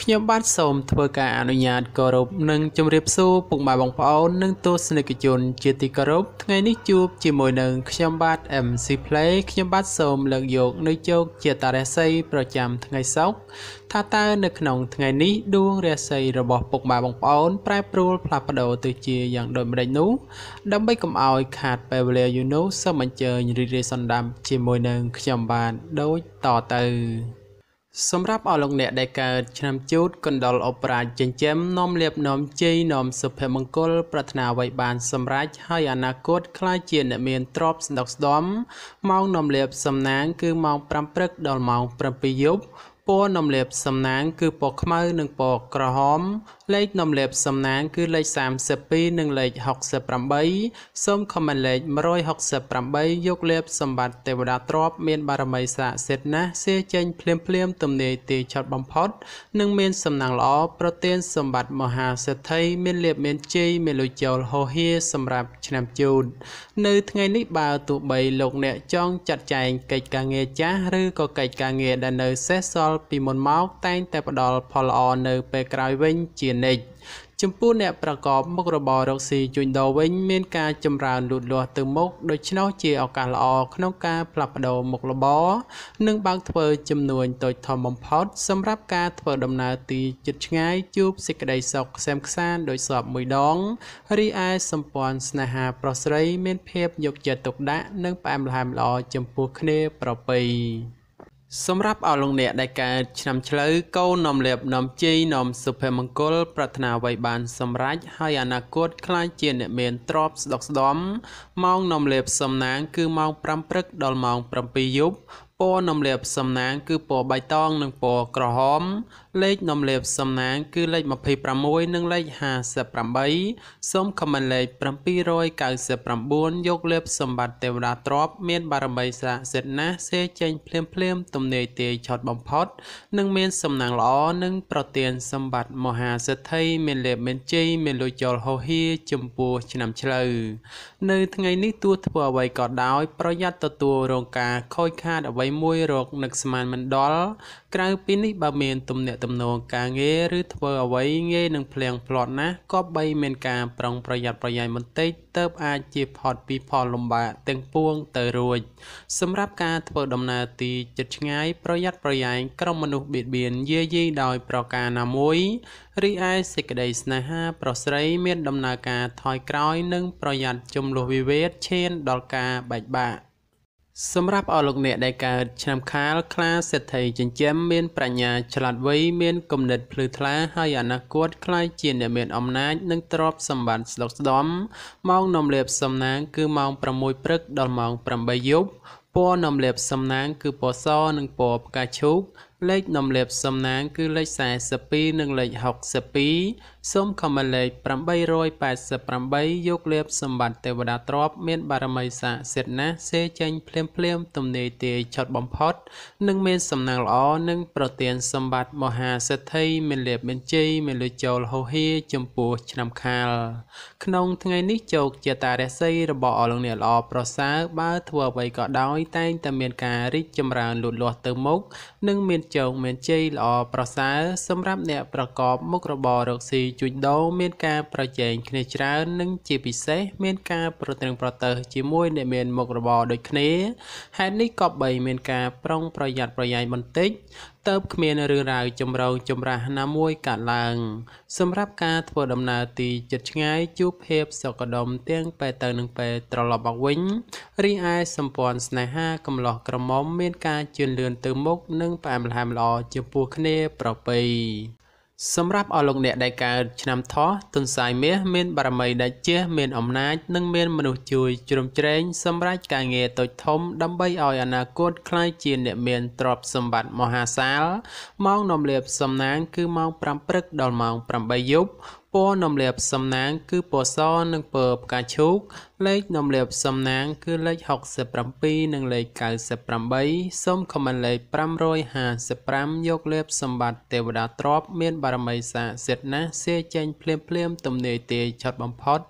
ខ្ញុំបាទសូមធ្វើការអនុញ្ញាតគោរពនិងជម្រាបសួរពុកម៉ែបងប្អូននិងទស្សនិកជនជាទីគោរពថ្ងៃនេះជួបជាមួយនឹងខ្ញុំបាទ MC Play ខ្ញុំបាទសូមលើកយកនៅជោគជាតារាសីប្រចាំថ្ងៃសុក្រថាតើនៅក្នុងថ្ងៃនេះដួងរាសីរបស់ពុកម៉ែបងប្អូន ប្រែប្រួលផ្លាស់ប្ដូរទៅជាយ៉ាងដូចម្ដេចនោះដើម្បីកុំឲ្យខាតពេលវេលាយូរនោះសូមអញ្ជើញរីករាយសន្តានជាមួយនឹងខ្ញុំបាទដូចតទៅសម្រាប់អស់លោកអ្នកដែលកើតឆ្នាំជូតកណ្ដុលអបរាជចិញ្ចឹមនាំលៀបនាំជ័យនាំសុភមង្គលប្រាថ្នាអ្វីបានសម្រេចហើយអនាគតខ្លាចជាអ្នកមានទ្រព្យស្ដុកស្ដំម៉ោងនាំលៀបសំណាងគឺម៉ោង5ព្រឹកដល់ម៉ោង7យប់ពណ៌នាំលៀបសំណាងគឺពណ៌ខ្មៅនិងពណ៌ក្រហមលេខនំលាបសំណាងគឺលេខ32និងលេខ68សូមខមមិនលេខ168យកលាបសម្បត្តិទេវតាទ្រប មានបារមីស័ក្តិសិទ្ធណាស់សៀចេញភ្លាមភ្លាមទំនាយទីឆត់បំផុតនិងមានសំណាងល្អប្រទានសម្បត្តិមហាសេដ្ឋីមានលាភមានជ័យមានលុយចូលហោហៀសម្រាប់ឆ្នាំជូននៅថ្ងៃនេះបើទោះបីលោកអ្នកចង់ចាត់ចែងកិច្ចការងារចាស់ឬក៏កិច្ចការងារដែលនៅសេសសល់ពីមុនមកតែងតែផ្ដល់ផលល្អនៅពេលក្រោយវិញជានិច្ចចំពោះអ្នកប្រកបមុខរបររកស៊ីជួញដូរវិញមានការចម្រើនលូតលាស់ទៅមុខដូច្នោះជាឱកាសល្អក្នុងការផ្លាស់ប្ដូរមុខរបរនិងបើកធ្វើចំនួនតូចធំបំផុតសម្រាប់ការធ្វើដំណើរទីជិតឆ្ងាយជួបសេចក្តីសុខខ្សែមខ្សានដោយស្បមួយដងរីឯសម្ព័ន្ធស្នេហាប្រុសស្រីមានភាពយកចិត្តទុកដាក់និងផ្អែមល្ហែមល្អចំពោះគ្នាប្រពៃសម្រាប់អស់លោកអ្នកដែលកើតឆ្នាំឆ្លូវកូននាំលាភនាំជ័យនាំសុភមង្គលប្រាថ្នាអ្វីបាន សម្រេចហើយអនាគតខ្លាចជាអ្នកមានទ្រព្យស្ដុកស្ដំម៉ោងនាំលាភសំណាងគឺម៉ោង5ព្រឹក ដល់ម៉ោង7យប់ពណ៌នាំលាភសំណាងគឺពណ៌បៃតង និងពណ៌ក្រហមលេខនំលាបសំណាង គឺលេខ26និងលេខ58សូមខមមិនលេខ799យកលាបសម្បត្តិទេវតាទ្របមានបារមីស័ក្តិសិទ្ធណាស់សេចេញភ្លាមភ្លាម ទំនាយទាយឆត់បំផុតនិងមាន សំណាងល្អនិង ប្រទានសម្បត្តិមហាសិទ្ធិមានលាភមានជ័យមានលុយចូលហោហៀចំពោះឆ្នាំឆ្លូវនៅថ្ងៃនេះទោះធ្វើអ្វីក៏ដោយ ប្រយ័ត្នទទួលរងការខូចខាត អ្វីមួយរកនឹកស្មានមិនដល់ក្រៅពីនេះបើមានទំនាក់ទំនងការងារឬធ្វើអ្វីងាយនឹងភ្លៀងផ្លាត់ណាស់ក៏បីមានការប្រុងប្រយ័ត្នប្រយែងបន្តិចទៅអាចជៀសផុតពីផលលំបាកទាំងពួងទៅរួច សម្រាប់ការធ្វើដំណើរទីជិតឆ្ងាយប្រយ័ត្នប្រយែងក្រុមមនុស្សបៀតបៀនយាយីដោយប្រការណាមួយរីឯសេចក្តីស្នេហាប្រុសស្រីមានដំណើរការថយក្រោយនិងប្រយ័ត្នចំលោះវិវេតឈានដល់ការបែកបាក់សម្រាប់អស់លោកអ្នកដែលកើតឆ្នាំខាលខ្លាសេដ្ឋីចិញ្ចឹមមានប្រាជ្ញាឆ្លាតវៃមានគំនិតភ្លឺថ្លាហើយអនាគតខ្លាយជាអ្នកមានអំណាចនិងទ្រព្យសម្បត្តិស្ដុកស្ដំម៉ោងនំលាបសំណាងគឺម៉ោង6ព្រឹកដល់ម៉ោង8យប់ពណ៌នំលាបសំណាងគឺពណ៌សនិងពណ៌ផ្កាឈូកលេខនំលាបសំណាងគឺលេខ42និងលេខ62សូមខមលេខ888យកលាបសម្បត្តិទេវតាទ្របមាន បារមីស័ក្តិសិទ្ធណាស់សេចេញភ្លាមភ្លាម ទំនេរទាយឆុតបំផុតនិងមាន សំណាងល្អនិង ប្រទានសម្បត្តិមហាសិទ្ធិមានលាបមានជ័យមានលុយចូលហោហៀចំពោះឆ្នាំខាល ក្នុងថ្ងៃនេះជោគជាតារាសីរបស់អលងអ្នកល្អប្រសើរបើធ្វើអ្វីក៏ដោយតែងតែមានការរីកចម្រើនលូតលាស់ទៅមុខនិងមានជោគមានជ័យល្អប្រសើរសម្រាប់អ្នក ប្រកបមុខរបររកស៊ីជួញដូរមានការប្រជែងគ្នាច្រើននិង ជាពិសេសមានការប្រទ្រឹងប្រទើសជាមួយអ្នកមានមុខរបរដូចគ្នាហេតុនេះក៏បីមានការប្រុងប្រយ័ត្នប្រយែងបន្តិចទៅគ្មានរឿងរ៉ាវចម្រូងចម្រាសណាមួយកើតឡើងសម្រាប់ការធ្វើដំណើរទីជិតឆ្ងាយជួបភាពសក្ដុមទាំងពេលទៅនិងពេលត្រឡប់មកវិញរីឯសម្ព័ន្ធស្នេហាកំឡោះក្រមុំមានការជឿនលឿនទៅមុខនិងផ្អែមល្ហែមល្អចំពោះគ្នាប្រពៃសម្រាប់អស់លោកអ្នកដែលកើតឆ្នាំថោះទុនសាយមាសមានបារមីដែលជះមានអំណាច និងមានមនុស្សជួយជ្រោមជ្រែងសម្រាប់ការងារតូចធំ ដើម្បីឲ្យអនាគតក្លាយជាអ្នកមានទ្រព្យសម្បត្តិមហាសាលម៉ោងនាំលាភសំណាងគឺម៉ោង5ព្រឹកដល់ម៉ោង8យប់ពណ៌នំលាបសំណាងគឺពណ៌សនិងពណ៌ផ្កាឈូក លេខនំលាបសំណាង គឺលេខ67និងលេខ98សូមខមមិនលេខ555យកលាបសម្បត្តិទេវតាទ្របមានបារមីស័ក្តិសិទ្ធិណាស់សៀចេញភ្លាមភ្លាមទំនាយទាយឆុតបំផុត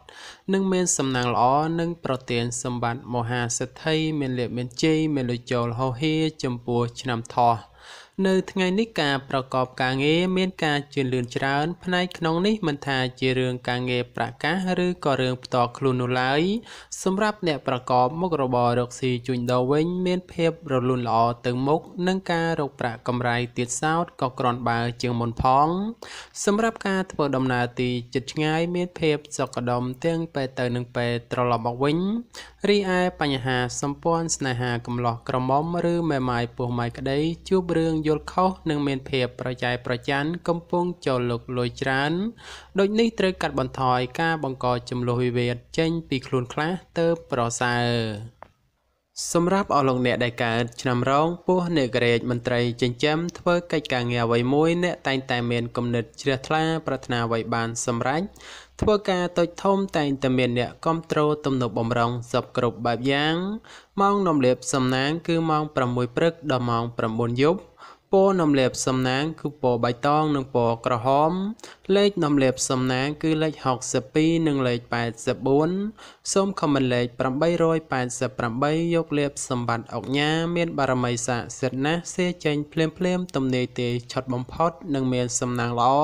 និង មានសំណាងល្អនិងប្រទានសម្បត្តិមហាសិទ្ធិមានលាភមានជ័យមានលុយចូលហោហៀចំពោះឆ្នាំថោះនៅថ្ងៃនេះការប្រកបការងារមានការជឿនលឿនច្រើនផ្នែកក្នុងនេះមិនថាជារឿងការងារប្រកាសឬក៏រឿងផ្ទាល់ខ្លួននោះឡើយសម្រាប់អ្នកប្រកបមុខរបររកស៊ីជួញដូរវិញមានភាពរលូនល្អទៅមុខនិងការរកប្រាក់កម្រៃទៀតសោតក៏ក្រនបើជាងមុនផង សម្រាប់ការធ្វើដំណើរទីជិតឆ្ងាយមានភាពសុខដុមទាំងពេលទៅនិងពេលត្រឡប់មកវិញរីឯបញ្ហាសម្ព័ន្ធស្នេហាកំឡោះក្រមុំឬមេម៉ាយពោះម៉ាយក្តីជួបរឿងយល់ខុសនិងមានភាពប្រយ័យប្រយ័ន្នកំពុងចូលលុកលុយច្រើនដូចនេះត្រូវកាត់បន្ថយការ បង្កចំនួនវិវាទចេញ ពីខ្លួនខ្លះទៅប្រសើរសម្រាប់អស់លោកអ្នកដែលកើតឆ្នាំរងពោះនាយរាជមន្ត្រីចិញ្ចឹមធ្វើកិច្ចការងារអ្វីមួយអ្នក តែងតែមានគំនិតជ្រះថ្លាប្រាថ្នាអ្វីបានសម្រេចធ្វើការតូចធំតែងតែមានអ្នកគ្រប់គ្រងទំនប់បំរុងសពគ្រប់បែបយ៉ាងម៉ោងនំលៀបសំណាង គឺម៉ោង6ព្រឹកដល់ម៉ោង9យប់ពណ៌នំលាបសំណាងគឺពណ៌បៃតងនិងពណ៌ក្រហមលេខនំលាបសំណាងគឺលេខ62និងលេខ84សូមខមមិនលេខ888យកលាភសម្បត្តិអុកញ៉ាមាន បារមីស័ក្តិសិទ្ធណាស់សេចេញភ្លាមភ្លាមទំនេរទេឆុតបំផុតនិង មាន សំណាងល្អ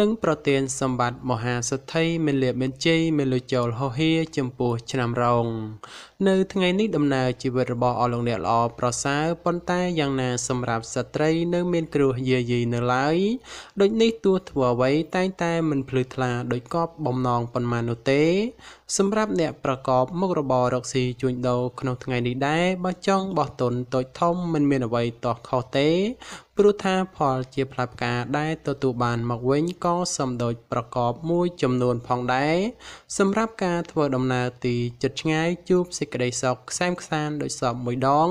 និងប្រទានសម្បត្តិមហាសទ្ធិមានលាភមានជ័យមានលុចូលហោហៀចំពោះឆ្នាំរង នៅថ្ងៃនេះដំណើរជីវិតរបស់អស់លោកអ្នកល្អប្រសើរប៉ុន្តែយ៉ាងណាសម្រាប់ស្ត្រីនៅមានគ្រោះយាយីនៅឡើយដូចនេះទោះធ្វើអ្វីតែងតែមិនភ្លឺថ្លាដោយកប់បំណងប៉ុន្មាននោះទេសម្រាប់អ្នកប្រកបមុខរបររកស៊ីជួញដូរក្នុងថ្ងៃនេះដែរបើចង់បោះទុនតូចធំមិនមានអ្វីតោះខុសទេ ព្រោះថាផលជាផ្លែផ្កាដែលទទួលបានមកវិញក៏សំដូចប្រកបមួយចំនួនផងដែរសម្រាប់ការធ្វើដំណើរទីជិតឆ្ងាយជួបសេចក្តីសុខខ្សែមខ្សានដោយសពមួយដង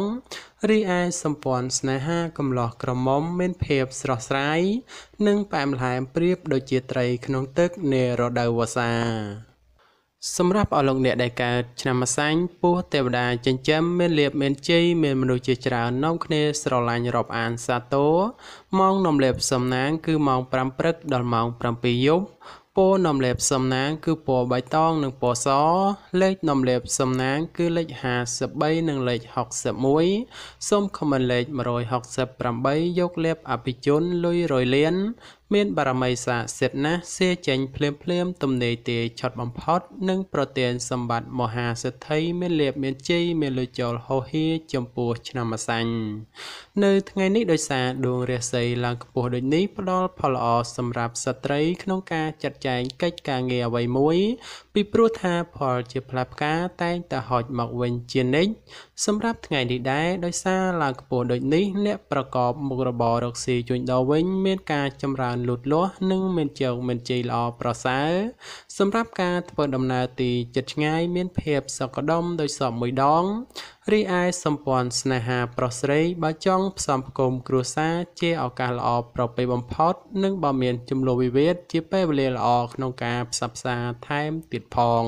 រីឯសម្ព័ន្ធស្នេហាកំឡោះក្រមុំមានភាពស្រស់ស្រាយនិងផ្អែមល្ហែមប្រៀបដូចជាត្រីក្នុងទឹកនារដូវវស្សាសម្រាប់អរលោកអ្នកដែលកើតឆ្នាំម្សាញ់ពស់ទេវតាចិញ្ចឹមមានលៀបមានជ័យមានមនុស្សជាច្រើននាំគ្នាស្រឡាញ់រាប់អានសាទរម៉ោងនាំលៀបសំណាងគឺម៉ោង5ព្រឹកដល់ម៉ោង7យប់ពណ៌នាំលៀបសំណាងគឺពណ៌បៃតងនិងពណ៌សលេខនាំលៀបសំណាងគឺលេខ53និងលេខ61សូមខមមិនលេខ168យកលៀបអភិជនលុយរយលៀនមានបារមីស័ក្តិសិទ្ធិណាស់សៀចេញភ្លាមភ្លាមទំនេរទាយឆត់បំផុតនិងប្រទានសម្បត្តិមហាសិទ្ធិមានលៀបមានជ័យមានលុយចូលហោហៀចំពោះឆ្នាំអសាញ់នៅថ្ងៃនេះដោយសារដួងរាសីឡើងខ្ពស់ដូចនេះផ្ដល់ផលល្អសម្រាប់ស្ត្រីក្នុងការចាត់ចែងកិច្ចការងារអ្វីមួយពីព្រោះថាផលជាផ្លែផ្កាតែងតែហូចមកវិញជានិច្ចសម្រាប់ថ្ងៃនេះដែរដោយសារឡើងខ្ពស់ដូចនេះអ្នកប្រកបមុខរបររកស៊ីជួញដូរវិញមានការចម្រើនបានលូតលាស់និងមានជោគមានជ័យល្អប្រសើរសម្រាប់ការធ្វើដំណើរទីជិតឆ្ងាយមាន ភាពសុខដុមដោយសពមួយដងរីឯសម្ព័ន្ធស្នេហាប្រុសស្រីបើចង់ផ្សំផ្គុំគ្រួសារជាឱកាសល្អប្រពៃបំផុតនិងបើមានចំនួនវិវាទជាពេលវេលាល្អក្នុងការផ្សព្វផ្សាថែមទៀតផង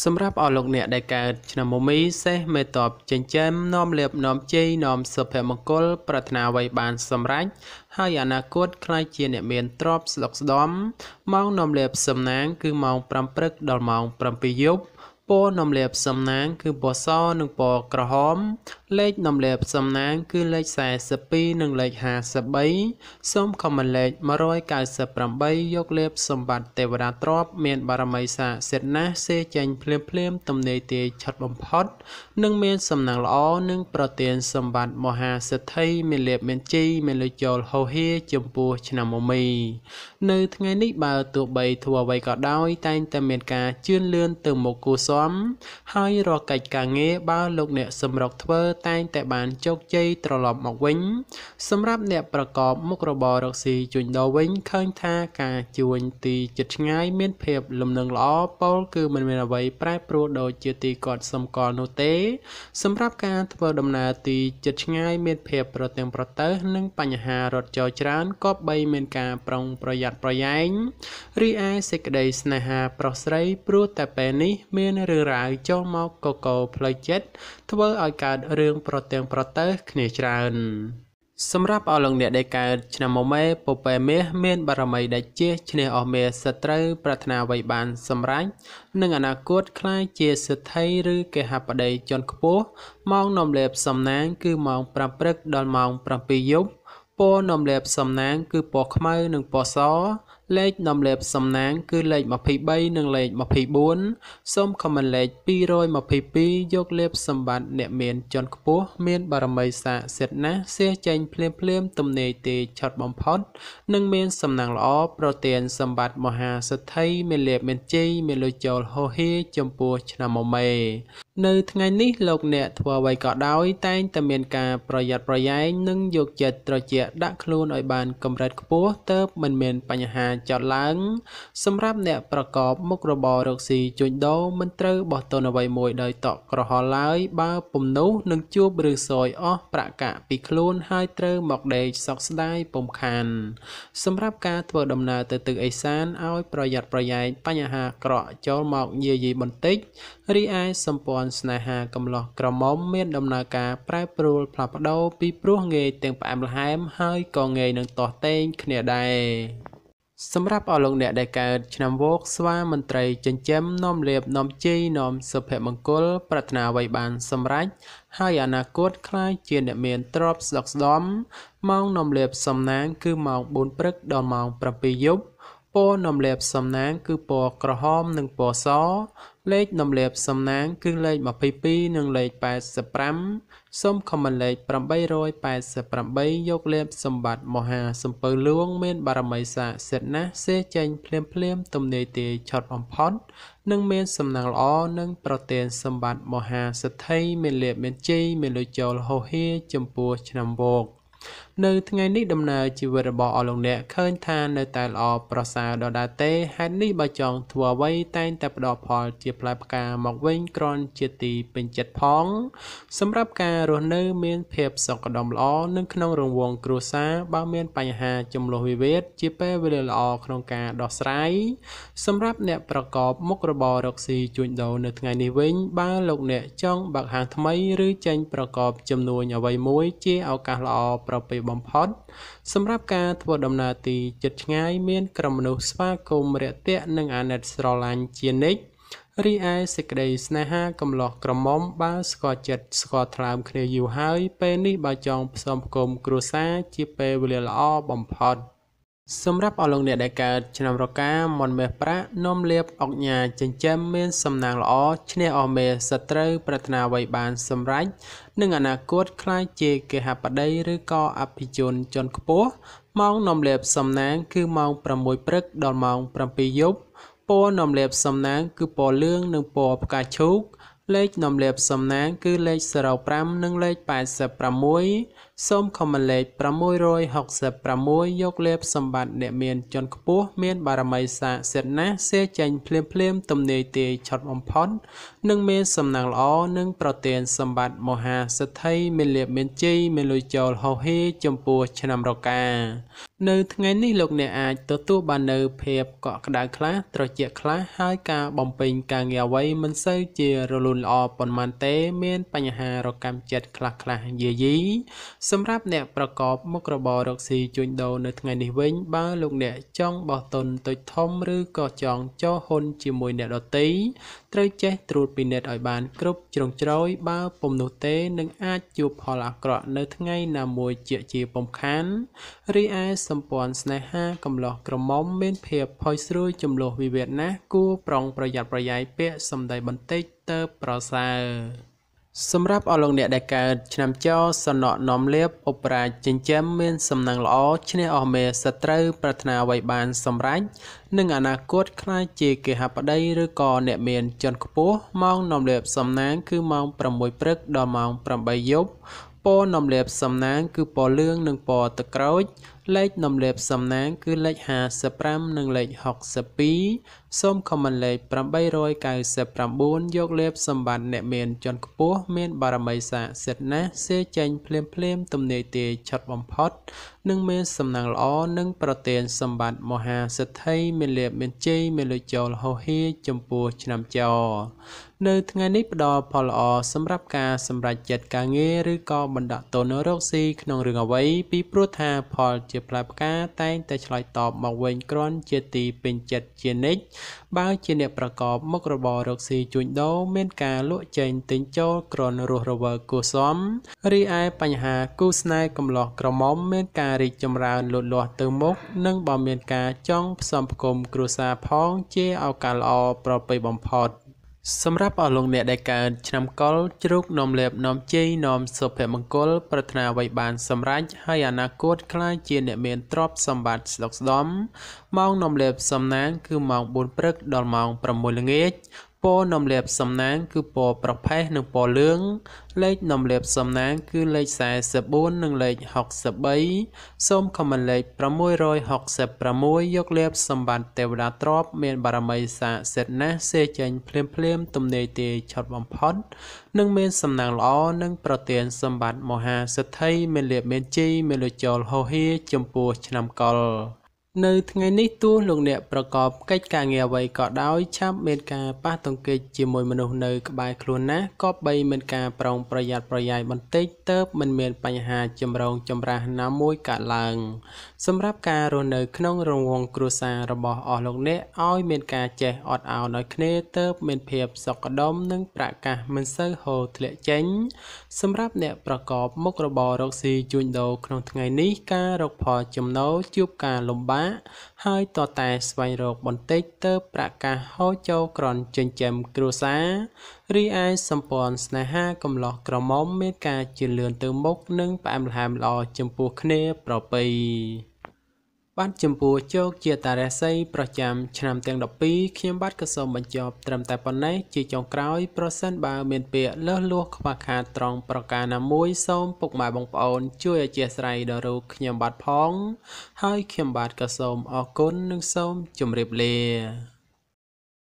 សម្រាប់អស់លោកអ្នកដែលកើតឆ្នាំមុំមី សេះមេតបចិញ្ចឹមនាំលៀបនាំជ័យនាំសុភមង្គលប្រាថ្នាអ្វីបានសម្រេចហើយអនាគតខ្លាយជាអ្នកមានទ្រព្យស្លុកស្ដំម៉ោងនាំលៀបសំណាងគឺម៉ោង5ព្រឹកដល់ម៉ោង7យប់ពណ៌នំលាបសំណាងគឺពណ៌សនិងពណ៌ក្រហម លេខនំលាបសំណាងគឺលេខ42និងលេខ53សូមខមមិនលេខ198យកលេបសម្បត្តិទេវតាទ្របមានបារមីសាសិទ្ធណាស់សេចាញ់ភ្លាមភ្លាមទំនេរទាយឆុតបំផុតនិងមានសំណាងល្អនិងប្រទានសម្បត្តិមហាសិទ្ធិមានលេបមានជ័យមានលុយចូលហោហៀចំពោះឆ្នាំមុំមី នៅថ្ងៃនេះបើទោះបីធ្វើអ្វីក៏ដោយតែងតែមានការជឿនលឿនទៅមុខគូសសមហើយរកកិច្ចការងារបើលោកអ្នក សម្រុកធ្វើតែងតែបានជោគជ័យត្រឡប់មកវិញ សម្រាប់អ្នកប្រកបមុខរបររកស៊ីជួញដូរវិញឃើញថាការជួញទីជិតឆ្ងាយមានភាពលំនឹងល្អពោលគឺមិនមានអ្វីប្រែប្រួលដោយជាទីគាត់សម្គាល់នោះទេ សម្រាប់ការធ្វើដំណើរទីជិតឆ្ងាយមាន ភាពប្រទាំងប្រទើនិងបញ្ហារត់ចោលច្រើនក៏បីមានការប្រុងប្រយ័ត្នប្រយែងរីឯសេចក្តីស្នេហាប្រុសស្រីព្រោះតែពេលនេះមានរឿងរ៉ាវចូលមកកកផ្លូវចិត្តធ្វើឲ្យកើតរឿងប្រទាំងប្រទើសគ្នាច្រើន សម្រាប់អស់លោកអ្នកដែលកើតឆ្នាំមុំមេពពែមាសមាន បារមីដែលជាឈ្នះអស់មាសសត្រូវប្រាថ្នាអ្វីបានសម្រេចនិងអនាគតខ្លាយជាសិទ្ធិឬគេហបដីជន់ខ្ពស់ម៉ោងនំលេបសំណាងគឺម៉ោង5ព្រឹក ដល់ម៉ោង7យប់ពណ៌នំលេបសំណាងគឺពណ៌ខ្មៅនិងពណ៌សលេខដំលេបសំណាងគឺលេខ23និងលេខ24សូមខមមិនលេខ222យកលេបសម្បត្តិអ្នកមានចន់ខ្ពស់មានបារមីស័ក្តិសិទ្ធណាស់សៀចេញភ្លាមភ្លាម ទំនេយទេឆត់បំផុត និងមានសំណាងល្អប្រទានសម្បត្តិមហាសិទ្ធិមានលេបមានជ័យមានលុយចូលហោហៀចំពោះឆ្នាំមុំមេ នៅថ្ងៃនេះលោក អ្នកធ្វើអ្វីក៏ដោយ តែងតែមានការប្រយ័ត្នប្រយែងនិងយកចិត្តត្រជាក់ដាក់ខ្លួនឲ្យបាន កម្រិតខ្ពស់ទើបមិនមានបញ្ហាចត់ឡើង សម្រាប់អ្នកប្រកបមុខរបររកស៊ីជួញដូរមិនត្រូវបោះទុនអ្វីមួយដោយតក់ក្រហល់ឡើយ បើពំនោះនឹងជួបឬសយអស់ប្រាក់កាក់ពីខ្លួនហើយត្រូវមកដេកសោកស្ដាយពំខានសម្រាប់ការធ្វើដំណើរទៅទឹកអេសានឲ្យ ប្រយ័ត្នប្រយែងបញ្ហាអាក្រក់ចូលមកយាយីបន្តិចរីឯសម្ព័ន្ធស្នេហាកំឡោះក្រមុំមាន ដំណើរការប្រែប្រួលផ្លាស់ប្ដូរពីព្រោះងាយទាំងផ្អែមល្ហែមហើយក៏ងាយនឹងទាស់ទែងគ្នាដែរសម្រាប់អស់លោកអ្នកដែលកើតឆ្នាំវោកស្វាមន្ត្រីចិញ្ចឹមនាំលៀបនាំជ័យនាំសុភមង្គលប្រាថ្នាអ្វីបាន សម្រេចហើយអនាគតខ្លាចជាអ្នកមានទ្រព្យស្ដុកស្ដំម៉ោងនាំលៀបសំណាង គឺម៉ោង4ព្រឹកដល់ម៉ោង7យប់ពណ៌នំលាបសំណាងគឺពណ៌ក្រហមនិងពណ៌សលេខនំលាបសំណាងគឺលេខ22និងលេខ85សូមខមមិនលេខ888យកលាបសម្បត្តិមហាសំពើលួង មានបារមីស័ក្តិសិទ្ធណាស់សេចេញភ្លាមភ្លាមទំនាយទាយឆត់បំផុត និងមានសំណាងល្អនិងប្រទានសម្បត្តិមហាសទ្ធិមានលាភមានជ័យមានលុយចូលហោហៀចំពោះឆ្នាំវោកនៅថ្ងៃនេះដំណើរជីវិតរបស់អស់លោកអ្នកឃើញថានៅតែល្អប្រសើរដដែលទេហេតុនេះបើចង់ធ្វើអ្វីតែងតែផ្ដល់ផលជាផ្លែផ្កាមកវិញក្រនជាទីពេញចិត្តផង សម្រាប់ការរស់នៅមានភាពសុខដុមល្អនិងក្នុងរង្វង់គ្រួសារបើមានបញ្ហាចំនួនវិវាទជាពេលវេលាល្អក្នុងការដោះស្រាយសម្រាប់អ្នកប្រកបមុខរបររកស៊ីជួញដូរនៅថ្ងៃនេះវិញបើលោកអ្នកចង់បើកហាងថ្មី ឬចេញប្រកបចំនួនអ្វីមួយជាឱកាសល្អប្រពៃបបំផុតសម្រាប់ការធ្វើដំណើរទីជិតឆ្ងាយ មានក្រុមមនុស្សស្វាគមន៍រាក់ទាក់និងអាណិតស្រឡាញ់ជានិច្ចរីឯសេចក្តីស្នេហា កំឡោះក្រមុំបើស្គាល់ចិត្តស្គាល់ថ្លើមគ្នាយូរហើយ ពេលនេះបើចង់ផ្សំផ្គុំគ្រួសារជាពេលវេលាល្អបំផុត។សម្រាប់អស់លោកអ្នកដែលកើតឆ្នាំរកាមន់មាសប្រាក់នំលៀបអុកញ៉ាចិញ្ចឹមមាន សំណាងល្អឈ្នះអស់មេសត្រូវប្រាថ្នាអ្វីបានសម្រេចនឹងអនាគតខ្លាចជាគេហបតីឬក៏អភិជនជាន់ខ្ពស់ម៉ោងនំលៀបសំណាងគឺម៉ោង6ព្រឹកដល់ម៉ោង7យប់ពណ៌នំលៀបសំណាងគឺពណ៌លឿងនិងពណ៌ផ្កាឈូកលេខនំលៀបសំណាងគឺលេខ05និងលេខ86សូមខមមិនលេខ666យកលេបសម្បត្តិអ្នកមានជន់ខ្ពស់មានបារមីស័ក្តិសិទ្ធណាស់សេចាញ់ភ្លាមភ្លាមទំនាយទាយឆត់បំផុតនិង មានសំណាងល្អនិងប្រទានសម្បត្តិមហាសិទ្ធិមានលៀបមានជ័យមានលុយចូលហោហេ ចំពោះឆ្នាំរកានៅថ្ងៃនេះលោក អ្នកអាចទទួលបាននៅភាពកក់ក្ដៅខ្លះត្រជាក់ខ្លះហើយការបំពេញការងារអ្វីមិនសូវជារលូនល្អប៉ុន្មានទេ មាន បញ្ហារកម្មចិត្តខ្លះខ្លះយាយីសម្រាប់អ្នកប្រកបមុខរបររកស៊ីជួញដូរនៅថ្ងៃ នេះវិញបើ លោកអ្នកចង់បោះទុនតិចធំឬក៏ចង់ចោះហ៊ុនជាមួយអ្នកដតីត្រូវចេះត្រួតពិនិត្យឲ្យបានគ្រប់ជ្រុងជ្រោយបើពុំនោះទេនឹងអាចជួបផលអាក្រក់នៅថ្ងៃណាមួយជាជាពំខានរីឯសម្ព័ន្ធស្នេហាកំឡោះក្រមុំមានភាពផុយស្រួយចំលោះវិវាទណាស់គួរប្រុងប្រយ័ត្នប្រយែងពាក្យសម្ដីបន្តិចទៅប្រសើរសម្រាប់អស់លោកអ្នកដែលកើតឆ្នាំចោសនៈនំលៀបឧបរាជចិញ្ចឹមមានសំណាងល្អឈ្នះអស់មេសត្រូវប្រាថ្នាអ្វីបានសម្រេចនិងអនាគតខ្លាចជាគេហបតីឬក៏អ្នកមានចន្ទខ្ពស់ម៉ោងនំលៀបសំណាងគឺម៉ោង6ព្រឹកដល់ម៉ោង8យប់ពណ៌នំលៀបសំណាងគឺពណ៌លឿងនិងពណ៌ទឹកក្រូចលេខនំលាបសំណាងគឺលេខ55និងលេខ62សូមខមមិនលេខ899យកលេបសម្បត្តិអ្នកមានចន់ខ្ពស់មានបារមីស័ក្តិសិទ្ធិណាស់សេចេញភ្លាមភ្លាមទំនាយទាយឆុតបំផុត និងមានសំណាងល្អនិងប្រទានសម្បត្តិមហាសិទ្ធិមានលាភមានជ័យមានលុយចូលហោហៀចំពោះឆ្នាំចរនៅថ្ងៃនេះផ្ដល់ផលល្អសម្រាប់ការសម្រេចចិត្តការងារឬក៏បណ្ដាក់តូនរកស៊ីក្នុងរឿងអ្វីពីព្រោះថាផលជាផ្លែផ្កាតែងតែឆ្លើយតបមកវិញគ្រាន់ជាទីពេញចិត្តជានិច្ចបើជាអ្នកប្រកបមុខរបររកស៊ីជួញដូរមានការលក់ចែងទិញចូលគ្រាន់រស់រវើកគួរសមរីឯបញ្ហាគូស្នេហ៍កំឡោះក្រមុំមានការរីកចម្រើនលូតលាស់ទៅមុខនិងបើមានការចង់ផ្សំផ្គុំគ្រួសារផងជាឱកាសល្អប្រពៃបំផុតសម្រាប់អស់លោកអ្នកដែលកើតឆ្នាំកុលជ្រូកនំលេបនំជ័យនំសុភមង្គលប្រាថ្នាអ្វីបានសម្រេចហើយអនាគតខ្លាចជាអ្នកមានទ្រព្យសម្បត្តិស្ដុកស្ដម្ភម៉ោងនំលេបសំណាងគឺម៉ោង4ព្រឹកដល់ម៉ោង6ល្ងាចពណ៌នំលាបសំណាង គឺពណ៌ប្រផេះនិងពណ៌លឿងលេខនំលាបសំណាង គឺលេខ44និងលេខ63សូមខមមិនលេខ666យកលាបសម្បត្តិទេវតាទ្រប មានបារមីស័ក្តិសិទ្ធិណាស់សេចេញភ្លាម ភ្លាមទំនេរទាយឆុតបំផុតនិង មានសំណាងល្អនិងប្រទានសម្បត្តិមហាសិទ្ធិមានលាភមានជ័យមានលុចលហោហៀចំពោះឆ្នាំកុលនៅថ្ងៃនេះទោះលោកអ្នកប្រកបកិច្ចការងារអ្វីក៏ដោយឆាប់មានការប៉ះទង្គិចជាមួយមនុស្សនៅក្បែរខ្លួនណាស់ក៏បីមានការប្រុងប្រយ័ត្នប្រយែងបន្តិចទៅមិនមានបញ្ហាចម្រូងចម្រាសណាមួយកើតឡើងសម្រាប់ការរស់នៅក្នុងរង្វង់គ្រួសាររបស់អស់លោកអ្នកឲ្យមានការចេះអត់ឱនឲ្យគ្នាទៅមានភាពសុខដុមនិងប្រកាសមិនសូវហូរធ្លាក់ចេញ សម្រាប់អ្នកប្រកបមុខរបររកស៊ីជួញដូរក្នុងថ្ងៃនេះការរកផលចំណូលជួបការលំបាកបាកហើយតតែស្វែងរកបន្តិចទៅប្រកាសហោចូលក្រនចិញ្ចឹមគ្រួសាររីឯសម្ព័ន្ធស្នេហាកំឡោះក្រមុំមានការជឿនលឿនទៅ មុខនិងផ្អែមល្ហែមល្អចំពោះគ្នាប្រពៃបាទចំពោះជោគជាតារាសីប្រចាំឆ្នាំទាំង12ខ្ញុំបាទក៏សូមបញ្ចប់ត្រឹមតែប៉ុណ្ណេះជាចុងក្រោយប្រសិនបើមានពាក្យលើសលួសខ្វះខាតត្រង់ប្រការណាមួយសូមពុកម៉ែបងប្អូនជួយអធិស្ឋានដល់រូបខ្ញុំបាទផង ហើយខ្ញុំបាទក៏សូមអរគុណនិងសូមជម្រាបលា